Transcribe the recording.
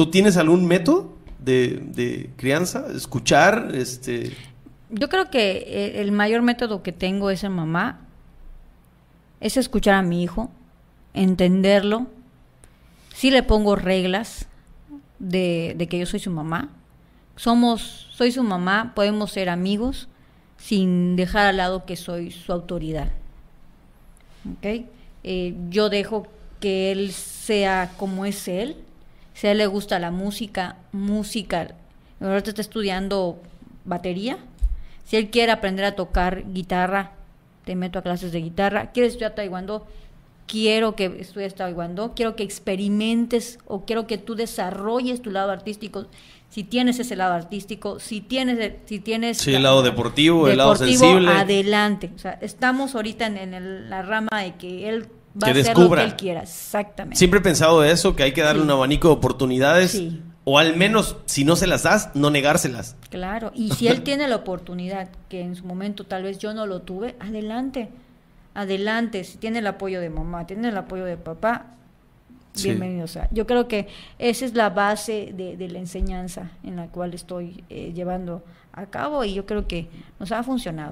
¿Tú tienes algún método de, crianza? ¿Escuchar? Este... Yo creo que eh, el mayor método que tengo es en mamá, es escuchar a mi hijo, entenderlo. Sí le pongo reglas de, que yo soy su mamá. Somos, soy su mamá, podemos ser amigos sin dejar al lado que soy su autoridad. Eh, yo dejo que él sea como es él, si a él le gusta la música, música. Ahorita está estudiando batería. Si él quiere aprender a tocar guitarra, te meto a clases de guitarra. ¿Quieres estudiar taekwondo? Quiero que estudies taekwondo. Quiero que experimentes o quiero que tú desarrolles tu lado artístico. Si tienes ese lado artístico, si tienes, si tienes el lado deportivo, el lado sensible, adelante. O sea, estamos ahorita en, la rama de que él que descubra. que él quiera. Exactamente. Siempre he pensado eso, que hay que darle un abanico de oportunidades. O al menos, si no se las das, no negárselas. Claro, y si él tiene la oportunidad, que en su momento tal vez yo no lo tuve, adelante, adelante. Si tiene el apoyo de mamá, tiene el apoyo de papá, bienvenido. yo creo que esa es la base de, la enseñanza en la cual estoy eh, llevando a cabo y yo creo que nos ha funcionado.